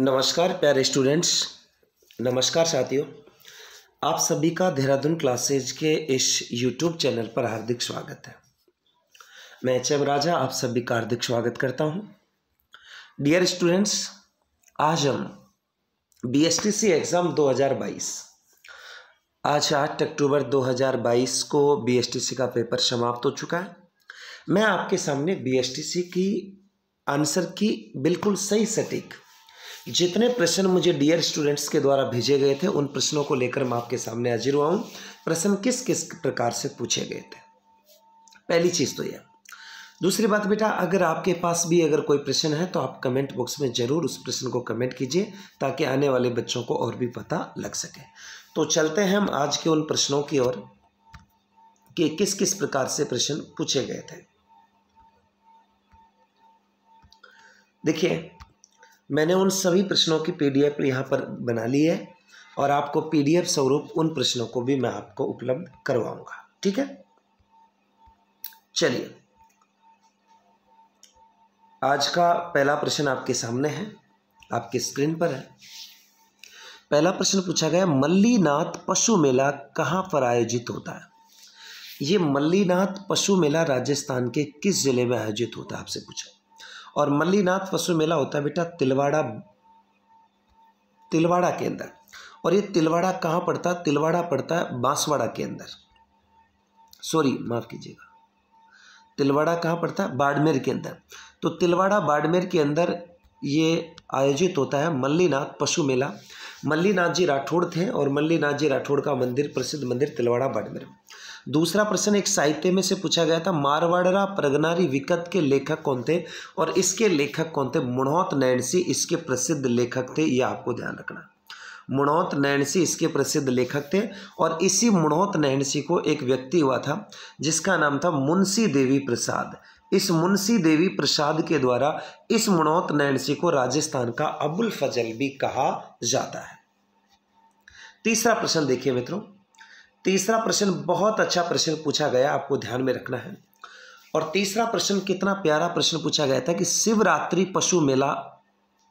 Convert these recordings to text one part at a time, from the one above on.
नमस्कार प्यारे स्टूडेंट्स नमस्कार साथियों आप सभी का देहरादून क्लासेज के इस यूट्यूब चैनल पर हार्दिक स्वागत है मैं एच एम राजा आप सभी का हार्दिक स्वागत करता हूं डियर स्टूडेंट्स आज हम बीएसटीसी एग्ज़ाम 2022 आज आठ अक्टूबर 2022 को बीएसटीसी का पेपर समाप्त हो चुका है मैं आपके सामने सी की आंसर की बिल्कुल सही सटीक जितने प्रश्न मुझे डियर स्टूडेंट्स के द्वारा भेजे गए थे उन प्रश्नों को लेकर मैं आपके सामने हाजिर हुआ हूँ प्रश्न किस किस प्रकार से पूछे गए थे पहली चीज़ तो यह दूसरी बात बेटा अगर आपके पास भी अगर कोई प्रश्न है तो आप कमेंट बॉक्स में ज़रूर उस प्रश्न को कमेंट कीजिए ताकि आने वाले बच्चों को और भी पता लग सके तो चलते हैं हम आज के उन प्रश्नों की ओर कि किस किस प्रकार से प्रश्न पूछे गए थे देखिए मैंने उन सभी प्रश्नों की पीडीएफ यहाँ पर बना ली है और आपको पीडीएफ स्वरूप उन प्रश्नों को भी मैं आपको उपलब्ध करवाऊंगा ठीक है चलिए आज का पहला प्रश्न आपके सामने है आपके स्क्रीन पर है पहला प्रश्न पूछा गया मल्लीनाथ पशु मेला कहाँ पर आयोजित होता है ये मल्लीनाथ पशु मेला राजस्थान के किस जिले में आयोजित होता है आपसे पूछा और मल्लीनाथ पशु मेला होता है बेटा तिलवाड़ा तिलवाड़ा के अंदर और ये तिलवाड़ा कहाँ पड़ता है तिलवाड़ा पड़ता है बांसवाड़ा के अंदर सॉरी माफ़ कीजिएगा तिलवाड़ा कहाँ पड़ता है बाड़मेर के अंदर तो तिलवाड़ा बाड़मेर के अंदर ये आयोजित होता है मल्लीनाथ पशु मेला मल्लीनाथ जी राठौड़ थे और मल्लीनाथ जी राठौड़ का मंदिर प्रसिद्ध मंदिर तिलवाड़ा बाड़मेर में दूसरा प्रश्न एक साहित्य में से पूछा गया था मारवाड़रा प्रगनारी विकत के लेखक कौन थे और इसके लेखक कौन थे मुणौत नैनसी इसके प्रसिद्ध लेखक थे यह आपको ध्यान रखना मुणौत नैनसी इसके प्रसिद्ध लेखक थे और इसी मुणौत नैनसी को एक व्यक्ति हुआ था जिसका नाम था मुंशी देवी प्रसाद इस मुंशी देवी प्रसाद के द्वारा इस मुणौत नैनसी को राजस्थान का अबुल फजल भी कहा जाता है तीसरा प्रश्न देखिए मित्रों तीसरा प्रश्न बहुत अच्छा प्रश्न पूछा गया आपको ध्यान में रखना है और तीसरा प्रश्न कितना प्यारा प्रश्न पूछा गया था कि शिवरात्रि पशु मेला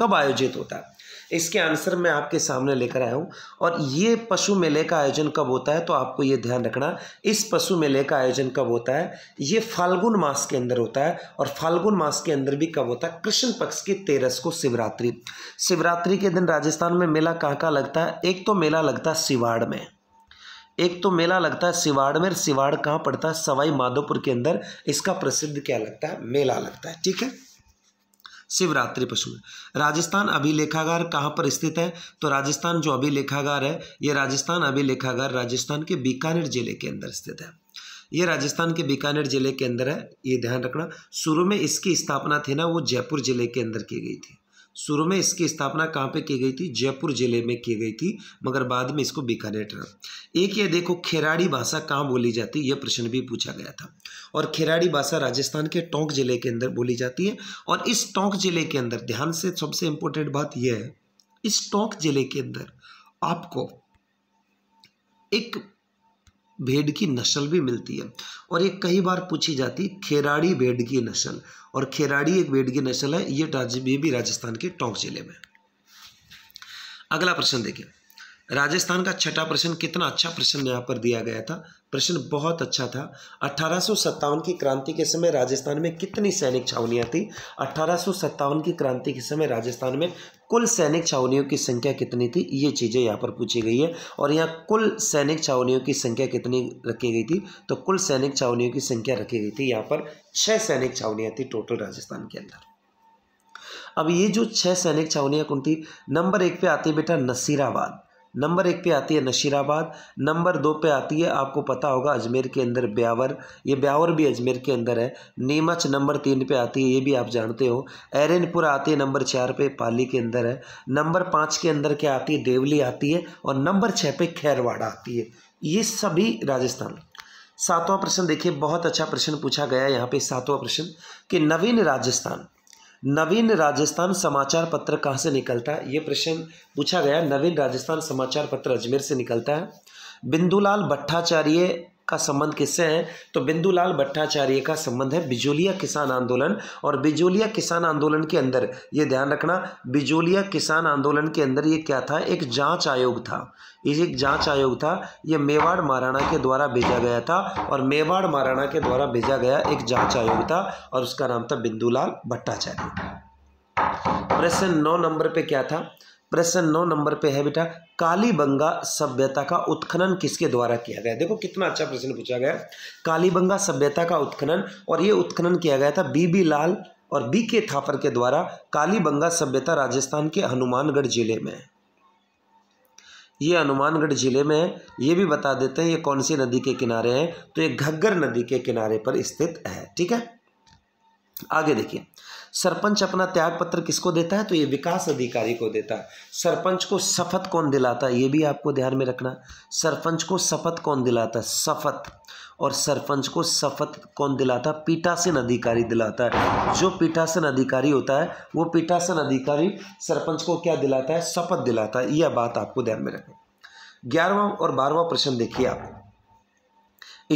कब आयोजित होता है इसके आंसर मैं आपके सामने लेकर आया हूँ और ये पशु मेले का आयोजन कब होता है तो आपको ये ध्यान रखना इस पशु मेले का आयोजन कब होता है ये फाल्गुन मास के अंदर होता है और फाल्गुन मास के अंदर भी कब होता है कृष्ण पक्ष की तेरस को शिवरात्रि शिवरात्रि के दिन राजस्थान में मेला कहाँ कहाँ लगता है एक तो मेला लगता है सिवाड़ में एक तो मेला लगता है सिवाड़ में सिवाड़ कहाँ पड़ता है सवाई माधोपुर के अंदर इसका प्रसिद्ध क्या लगता है मेला लगता है ठीक है शिवरात्रि पशु राजस्थान अभिलेखागार कहाँ पर स्थित है तो राजस्थान जो अभिलेखागार है ये राजस्थान अभिलेखागार राजस्थान के बीकानेर जिले के अंदर स्थित है ये राजस्थान के बीकानेर जिले के अंदर है ये ध्यान रखना शुरू में इसकी स्थापना थी ना वो जयपुर जिले के अंदर की गई थी शुरू में इसकी स्थापना कहाँ पे की गई थी जयपुर जिले में की गई थी मगर बाद में इसको बीकानेर एक ये देखो खेराड़ी भाषा कहाँ बोली जाती है यह प्रश्न भी पूछा गया था और खेराड़ी भाषा राजस्थान के टोंक जिले के अंदर बोली जाती है और इस टोंक जिले के अंदर ध्यान से सबसे इंपॉर्टेंट बात यह है इस टोंक जिले के अंदर आपको एक भेड़ की नस्ल भी मिलती है और ये कई बार पूछी जाती खेराड़ी भेड़ की नस्ल और खेराड़ी एक भेड़ की नस्ल है ये राज्य भी राजस्थान के टोंक जिले में अगला प्रश्न देखिए राजस्थान का छठा प्रश्न कितना अच्छा प्रश्न यहाँ पर दिया गया था प्रश्न बहुत अच्छा था अठारह की क्रांति के समय राजस्थान में कितनी सैनिक छावनियाँ थी अठारह की क्रांति के समय राजस्थान में कुल सैनिक छावनियों की संख्या कितनी थी ये चीज़ें यहाँ पर पूछी गई है और यहाँ कुल सैनिक छावनियों की संख्या कितनी रखी गई थी तो कुल सैनिक छावनियों की संख्या रखी गई थी यहाँ पर छः सैनिक छावनियाँ थी टोटल राजस्थान के अंदर अब ये जो छः सैनिक छावनियाँ कौन थी नंबर एक पे आती बेटा नसीराबाद नंबर एक पे आती है नशीराबाद नंबर दो पे आती है आपको पता होगा अजमेर के अंदर ब्यावर ये ब्यावर भी अजमेर के अंदर है नीमच नंबर तीन पे आती है ये भी आप जानते हो एरनपुर आती है नंबर चार पे पाली के अंदर है नंबर पाँच के अंदर क्या आती है देवली आती है और नंबर छः पे खैरवाड़ा आती है ये सभी राजस्थान सातवां प्रश्न देखिए बहुत अच्छा प्रश्न पूछा गया यहाँ पे सातवां प्रश्न कि नवीन राजस्थान नवीन राजस्थान समाचार पत्र कहाँ से निकलता है ये प्रश्न पूछा गया नवीन राजस्थान समाचार पत्र अजमेर से निकलता है बिंदुलाल भट्टाचार्य का संबंध किससे है तो बिंदुलाल भट्टाचार्य का संबंध है बिजोलिया किसान आंदोलन और बिजोलिया किसान आंदोलन के अंदर ये ध्यान रखना बिजोलिया किसान आंदोलन के अंदर ये क्या था एक जांच आयोग था ये एक जांच आयोग था ये मेवाड़ महाराणा के द्वारा भेजा गया था और मेवाड़ महाराणा के द्वारा भेजा गया एक जांच आयोग था और उसका नाम था बिंदुलाल भट्टाचार्य प्रश्न नौ नंबर पे क्या था प्रश्न नौ नंबर पे है बेटा कालीबंगा सभ्यता का उत्खनन किसके द्वारा किया गया देखो कितना अच्छा प्रश्न पूछा गया कालीबंगा सभ्यता का उत्खनन और ये उत्खनन किया गया था बीबी लाल और बी के थापर के द्वारा कालीबंगा सभ्यता राजस्थान के हनुमानगढ़ जिले में ये हनुमानगढ़ जिले में है ये भी बता देते हैं ये कौन सी नदी के किनारे हैं तो ये घग्गर नदी के किनारे पर स्थित है ठीक है आगे देखिए सरपंच अपना त्याग पत्र किसको देता है तो ये विकास अधिकारी को देता है सरपंच को शपथ कौन दिलाता है ये भी आपको ध्यान में रखना सरपंच को शपथ कौन दिलाता है शपथ और सरपंच को शपथ कौन दिलाता है पीठासीन अधिकारी दिलाता है जो पीठासन अधिकारी होता है वो पीठासन अधिकारी सरपंच को क्या दिलाता है शपथ दिलाता है यह बात आपको ध्यान में रखें ग्यारहवा और बारहवा प्रश्न देखिए आप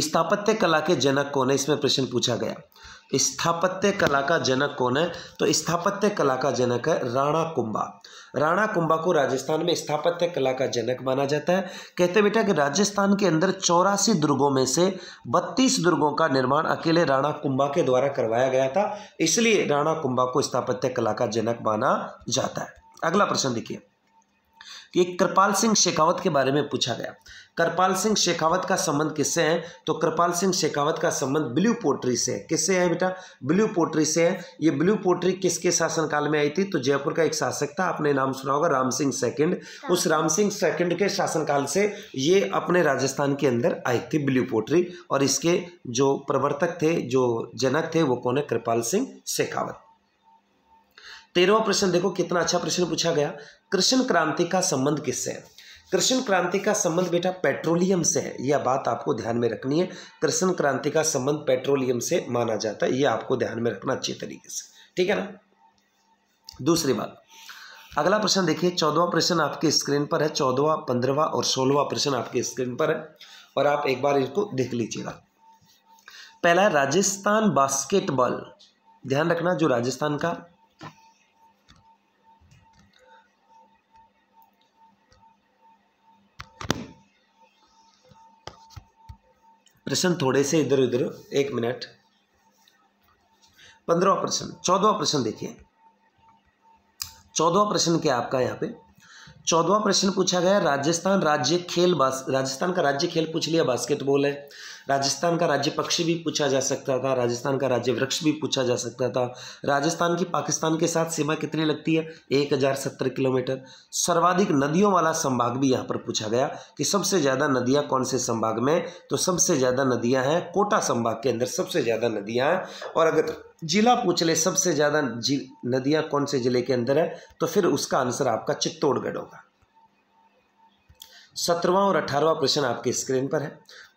स्थापत्य कला के जनक कौन है इसमें प्रश्न पूछा गया स्थापत्य कला का जनक कौन है तो स्थापत्य कला का जनक है राणा कुंभा राणा कुंभा को राजस्थान में स्थापत्य कला का जनक माना जाता है कहते बेटा कि राजस्थान के अंदर चौरासी दुर्गों में से बत्तीस दुर्गों का निर्माण अकेले राणा कुंभा के द्वारा करवाया गया था इसलिए राणा कुंभा को स्थापत्य कला का जनक माना जाता है अगला प्रश्न देखिए कि कृपाल सिंह शेखावत के बारे में पूछा गया कृपाल सिंह शेखावत का संबंध किससे है तो कृपाल सिंह शेखावत का संबंध ब्लू पोट्री से है किससे है बेटा ब्लू पोट्री से है ये ब्लू पोट्री किसके शासनकाल में आई थी तो जयपुर का एक शासक था आपने नाम सुना होगा राम सिंह सेकंड उस राम सिंह सेकंड के शासनकाल से ये अपने राजस्थान के अंदर आई थी ब्लू पोट्री और इसके जो प्रवर्तक थे जो जनक थे वो कौन है कृपाल सिंह शेखावत तेरहवा प्रश्न देखो कितना अच्छा प्रश्न पूछा गया कृष्ण क्रांति का संबंध किससे है कृष्ण क्रांति का संबंध बेटा पेट्रोलियम से है यह बात आपको ध्यान में रखनी है कृष्ण क्रांति का संबंध पेट्रोलियम से माना जाता है यह आपको ध्यान में रखना अच्छे तरीके से ठीक है ना दूसरी बात अगला प्रश्न देखिए चौदवा प्रश्न आपके स्क्रीन पर है चौदवा पंद्रवा और सोलहवा प्रश्न आपके स्क्रीन पर है और आप एक बार इसको देख लीजिएगा पहला राजस्थान बास्केटबॉल ध्यान रखना जो राजस्थान का प्रश्न थोड़े से इधर उधर एक मिनट पंद्रह प्रश्न चौदवा प्रश्न देखिए चौदवा प्रश्न क्या आपका यहाँ पे चौदवा प्रश्न पूछा गया राजस्थान राज्य खेल राजस्थान का राज्य खेल पूछ लिया बास्केटबॉल है राजस्थान का राज्य पक्षी भी पूछा जा सकता था राजस्थान का राज्य वृक्ष भी पूछा जा सकता था राजस्थान की पाकिस्तान के साथ सीमा कितनी लगती है एक हजार सत्तर किलोमीटर सर्वाधिक नदियों वाला संभाग भी यहाँ पर पूछा गया कि सबसे ज़्यादा नदियाँ कौन से संभाग में तो सबसे ज़्यादा नदियाँ हैं कोटा संभाग के अंदर सबसे ज़्यादा नदियाँ हैं और अगर जिला पूछ ले सबसे ज़्यादा नदियाँ कौन से ज़िले के अंदर है तो फिर उसका आंसर आपका चित्तौड़गढ़ होगा सत्रवा और अठारहवा प्रश्न आपके स्क्रीन पर है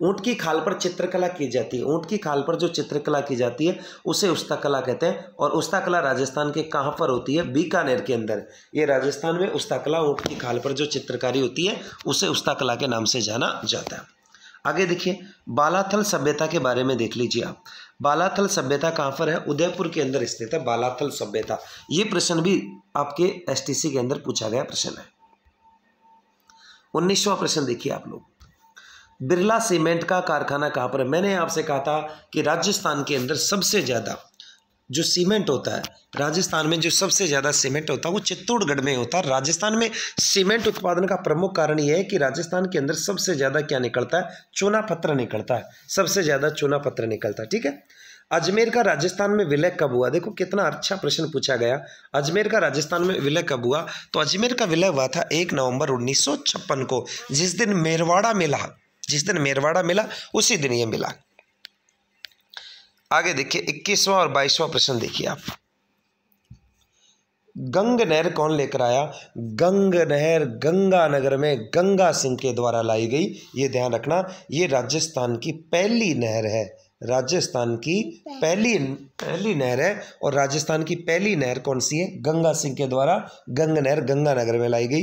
ऊँट की खाल पर चित्रकला की जाती है ऊँट की खाल पर जो चित्रकला की जाती है उसे उस्ता कला कहते हैं और उस्ता कला राजस्थान के कहाँ पर होती है बीकानेर के अंदर ये राजस्थान में उस्ता कला ऊँट की खाल पर जो चित्रकारी होती है उसे उस्ता कला के नाम से जाना जाता है आगे देखिए बालाथल सभ्यता के बारे में देख लीजिए आप बालाथल सभ्यता कहाँ पर है उदयपुर के अंदर स्थित है बालाथल सभ्यता ये प्रश्न भी आपके एस के अंदर पूछा गया प्रश्न है उन्नीसवां प्रश्न देखिए आप लोग बिरला सीमेंट का कारखाना कहाँ पर है मैंने आपसे कहा था कि राजस्थान के अंदर सबसे ज़्यादा जो सीमेंट होता है राजस्थान में जो सबसे ज़्यादा सीमेंट होता है वो चित्तौड़गढ़ में होता है राजस्थान में सीमेंट उत्पादन का प्रमुख कारण यह है कि राजस्थान के अंदर सबसे ज़्यादा क्या निकलता है चूना पत्र निकलता है सबसे ज़्यादा चूना पत्र निकलता है ठीक है अजमेर का राजस्थान में विलय कब हुआ देखो कितना अच्छा प्रश्न पूछा गया अजमेर का राजस्थान में विलय कब हुआ तो अजमेर का विलय हुआ था एक नवंबर उन्नीस को जिस दिन मेरवाड़ा मिला जिस दिन मेरवाड़ा मिला उसी दिन ये मिला आगे देखिए इक्कीसवां और बाईसवां प्रश्न देखिए आप गंग नहर कौन लेकर आया गंग नहर गंगा नगर में गंगा सिंह के द्वारा लाई गई ये ध्यान रखना ये राजस्थान की पहली नहर है राजस्थान की पहली पहली नहर है और राजस्थान की पहली नहर कौन सी है गंगा सिंह के द्वारा गंग नहर गंगानगर में लाई गई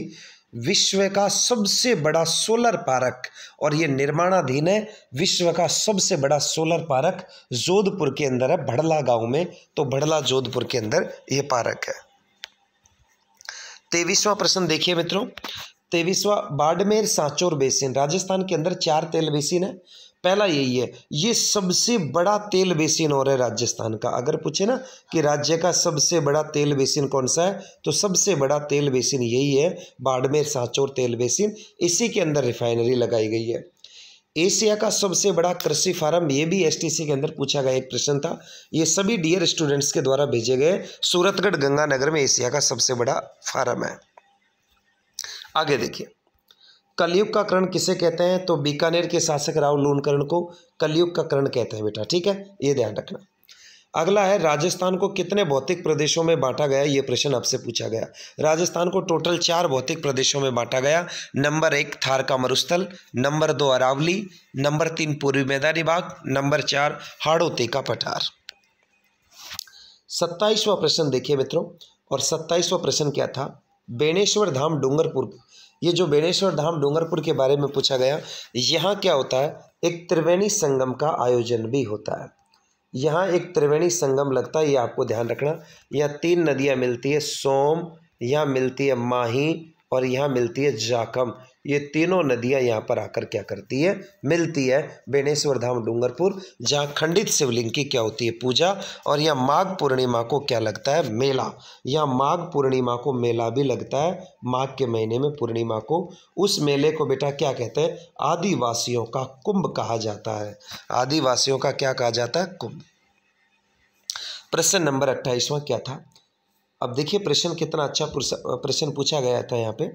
विश्व का सबसे बड़ा सोलर पार्क और ये निर्माणाधीन है विश्व का सबसे बड़ा सोलर पार्क जोधपुर के अंदर है भड़ला गांव में तो भड़ला जोधपुर के अंदर ये पार्क है तेईसवां प्रश्न देखिए मित्रों तेईसवा बाड़मेर सांचोर बेसिन राजस्थान के अंदर चार तेल बेसिन है पहला यही है ये सबसे बड़ा तेल बेसिन और है राजस्थान का अगर पूछे ना कि राज्य का सबसे बड़ा तेल बेसिन कौन सा है तो सबसे बड़ा तेल बेसिन यही है बाड़मेर सांचौर तेल बेसिन इसी के अंदर रिफाइनरी लगाई गई है एशिया का सबसे बड़ा कृषि फार्म ये भी एसटीसी के अंदर पूछा गया एक प्रश्न था ये सभी डियर स्टूडेंट्स के द्वारा भेजे गए सूरतगढ़ गंगानगर में एशिया का सबसे बड़ा फार्म है आगे देखिए कलयुग का करण किसे कहते हैं तो बीकानेर के शासक राव लूनकरण को कलयुग का करण कहते हैं बेटा ठीक है ये ध्यान रखना अगला है राजस्थान को कितने भौतिक प्रदेशों में बांटा गया ये प्रश्न आपसे पूछा गया राजस्थान को टोटल चार भौतिक प्रदेशों में बांटा गया नंबर एक थार का मरुस्थल नंबर दो अरावली नंबर तीन पूर्वी मैदानी बाग नंबर चार हाड़ोती का पठार सत्ताईसवां प्रश्न देखिए मित्रों और सत्ताईसवां प्रश्न क्या था बेणेश्वर धाम डूंगरपुर ये जो बेणेश्वर धाम डूंगरपुर के बारे में पूछा गया यहाँ क्या होता है एक त्रिवेणी संगम का आयोजन भी होता है यहाँ एक त्रिवेणी संगम लगता है ये आपको ध्यान रखना यहाँ तीन नदियाँ मिलती है सोम यहाँ मिलती है माही और यहाँ मिलती है जाकम ये तीनों नदियां यहाँ पर आकर क्या करती है मिलती है बेणेश्वर धाम डूंगरपुर जहाँ खंडित शिवलिंग की क्या होती है पूजा और यहाँ माघ पूर्णिमा को क्या लगता है मेला यहाँ माघ पूर्णिमा को मेला भी लगता है माघ के महीने में पूर्णिमा को उस मेले को बेटा क्या कहते हैं आदिवासियों का कुंभ कहा जाता है आदिवासियों का क्या कहा जाता है कुंभ प्रश्न नंबर अट्ठाईसवां क्या था अब देखिए प्रश्न कितना अच्छा प्रश्न पूछा गया था यहाँ पे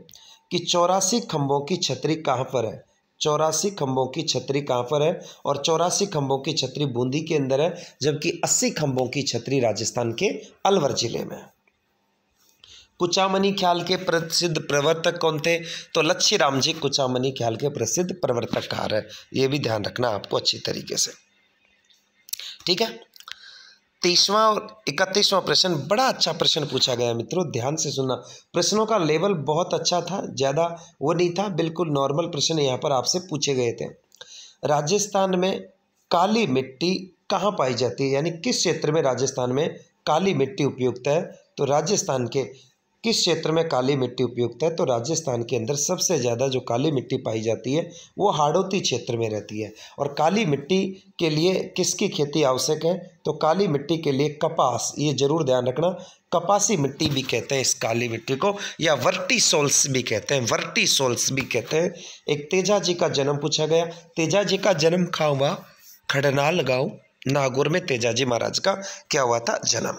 कि चौरासी खम्भों की छतरी कहाँ पर है चौरासी खम्भों की छतरी कहाँ पर है और चौरासी खम्भों की छतरी बूंदी के अंदर है जबकि अस्सी खम्भों की छतरी राजस्थान के अलवर जिले में है कुचामनी ख्याल के प्रसिद्ध प्रवर्तक कौन थे तो लच्छी राम जी कुचामनी ख्याल के प्रसिद्ध प्रवर्तक है ये भी ध्यान रखना आपको अच्छी तरीके से ठीक है तीसवां और इकतीसवां प्रश्न बड़ा अच्छा प्रश्न पूछा गया मित्रों ध्यान से सुनना प्रश्नों का लेवल बहुत अच्छा था ज़्यादा वो नहीं था बिल्कुल नॉर्मल प्रश्न यहाँ पर आपसे पूछे गए थे राजस्थान में काली मिट्टी कहाँ पाई जाती है यानी किस क्षेत्र में राजस्थान में काली मिट्टी उपयुक्त है तो राजस्थान के किस क्षेत्र में काली मिट्टी उपयुक्त है तो राजस्थान के अंदर सबसे ज़्यादा जो काली मिट्टी पाई जाती है वो हाड़ौती क्षेत्र में रहती है और काली मिट्टी के लिए किसकी खेती आवश्यक है तो काली मिट्टी के लिए कपास ये ज़रूर ध्यान रखना कपासी मिट्टी भी कहते हैं इस काली मिट्टी को या वर्टी सोल्स भी कहते हैं वर्टी सोल्स भी कहते हैं एक तेजा जी का जन्म पूछा गया तेजा जी का जन्म खा हुआ खड़नाल गाँव नागौर में तेजा जी महाराज का क्या हुआ था जन्म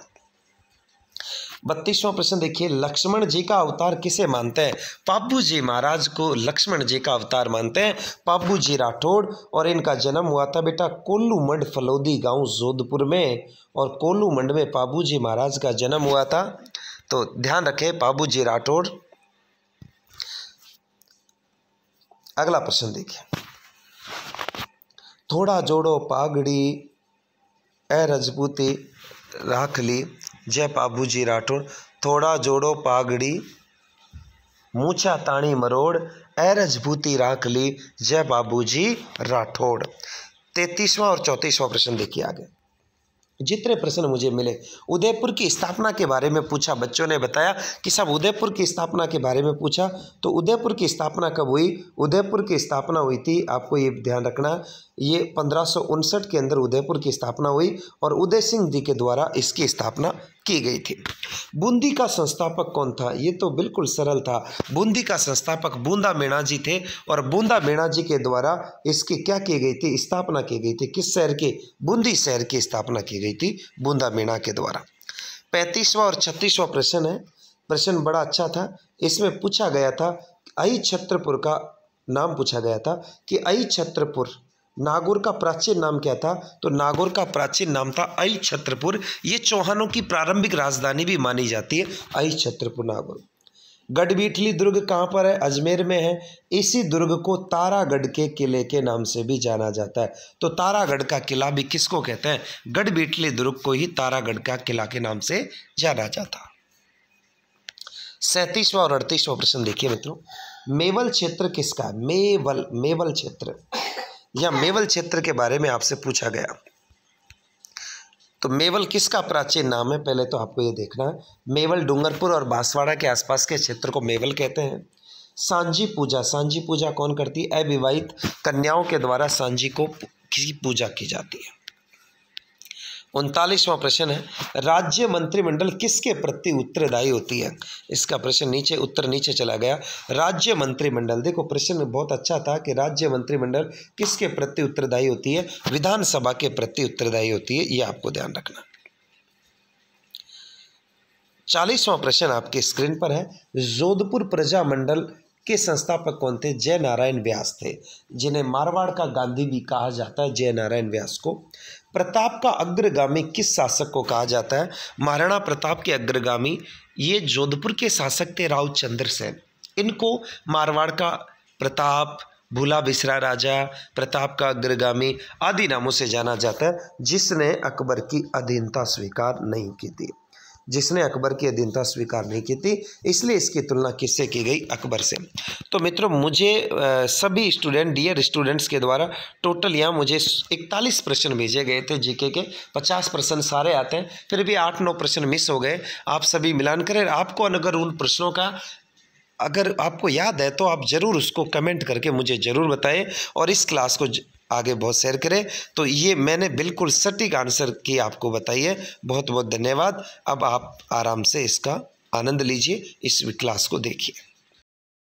बत्तीसवां प्रश्न देखिए लक्ष्मण जी का अवतार किसे मानते हैं पापू जी महाराज को लक्ष्मण जी का अवतार मानते हैं पापू जी राठौड़ और इनका जन्म हुआ था बेटा कोल्लू मंड फलोदी गांव जोधपुर में और कोल्लू मंड में पाबू जी महाराज का जन्म हुआ था तो ध्यान रखें पाबू जी राठौड़ अगला प्रश्न देखिए थोड़ा जोड़ो पागड़ी ए रजपूती राख ली જય બાબુજી રાઠોડ થોડા જોડો પાઘડી મૂછા તાણી મરોડ ऐरजभूति राख ली जय जी राठौड़ तैतीसवां और चौंतीसवां प्रश्न देखिए आगे जितने प्रश्न मुझे मिले उदयपुर की स्थापना के बारे में पूछा बच्चों ने बताया कि सब उदयपुर की स्थापना के बारे में पूछा तो उदयपुर की स्थापना कब हुई उदयपुर की स्थापना हुई थी आपको ये ध्यान रखना ये पंद्रह के अंदर उदयपुर की स्थापना हुई और उदय सिंह जी के द्वारा इसकी स्थापना की गई थी बूंदी का संस्थापक कौन था ये तो बिल्कुल सरल था बूंदी का संस्थापक बूंदा मीणा जी थे और बूंदा मीणा जी के द्वारा इसकी क्या की गई थी स्थापना की गई थी किस शहर की बूंदी शहर की स्थापना की गई थी बूंदा मीणा के द्वारा पैंतीसवां और छत्तीसवा प्रश्न है प्रश्न बड़ा अच्छा था इसमें पूछा गया था अई छत्रपुर का नाम पूछा गया था कि अई छत्रपुर नागौर का प्राचीन नाम क्या था तो नागौर का प्राचीन नाम था आई छत्रपुर ये चौहानों की प्रारंभिक राजधानी भी मानी जाती है आई छत्रपुर नागौर गढ़बीठली दुर्ग कहाँ पर है अजमेर में है इसी दुर्ग को तारागढ़ के किले के नाम से भी जाना जाता है तो तारागढ़ का किला भी किसको कहते हैं गढ़बीठली दुर्ग को ही तारागढ़ का किला के नाम से जाना जाता सैंतीसवां और अड़तीसवां प्रश्न देखिए मित्रों मेवल क्षेत्र किसका मेवल मेवल क्षेत्र या मेवल क्षेत्र के बारे में आपसे पूछा गया तो मेवल किसका प्राचीन नाम है पहले तो आपको ये देखना है मेवल डूंगरपुर और बांसवाड़ा के आसपास के क्षेत्र को मेवल कहते हैं सांझी पूजा सांझी पूजा कौन करती है अविवाहित कन्याओं के द्वारा सांझी को किसी पूजा की जाती है उनतालीसवां प्रश्न है राज्य मंत्रिमंडल किसके प्रति उत्तरदायी होती है इसका प्रश्न नीचे उत्तर नीचे चला गया राज्य मंत्रिमंडल देखो प्रश्न बहुत अच्छा था कि राज्य मंत्रिमंडल किसके प्रति उत्तरदायी होती है विधानसभा के प्रति उत्तरदायी होती है ये आपको ध्यान रखना चालीसवां प्रश्न आपके स्क्रीन पर है जोधपुर प्रजा मंडल के संस्थापक कौन थे जय नारायण व्यास थे जिन्हें मारवाड़ का गांधी भी कहा जाता है जय नारायण व्यास को प्रताप का अग्रगामी किस शासक को कहा जाता है महाराणा प्रताप के अग्रगामी ये जोधपुर के शासक थे राव चंद्र सेन इनको मारवाड़ का प्रताप भूला बिसरा राजा प्रताप का अग्रगामी आदि नामों से जाना जाता है जिसने अकबर की अधीनता स्वीकार नहीं की थी जिसने अकबर की अधीनता स्वीकार नहीं की थी इसलिए इसकी तुलना किससे की गई अकबर से तो मित्रों मुझे सभी स्टूडेंट डियर स्टूडेंट्स के द्वारा टोटल यहाँ मुझे इकतालीस प्रश्न भेजे गए थे जीके के पचास प्रश्न सारे आते हैं फिर भी आठ नौ प्रश्न मिस हो गए आप सभी मिलान करें आपको अगर उन प्रश्नों का अगर आपको याद है तो आप ज़रूर उसको कमेंट करके मुझे ज़रूर बताएँ और इस क्लास को ज... आगे बहुत शेयर करें तो ये मैंने बिल्कुल सटीक आंसर की आपको बताई है बहुत बहुत धन्यवाद अब आप आराम से इसका आनंद लीजिए इस क्लास को देखिए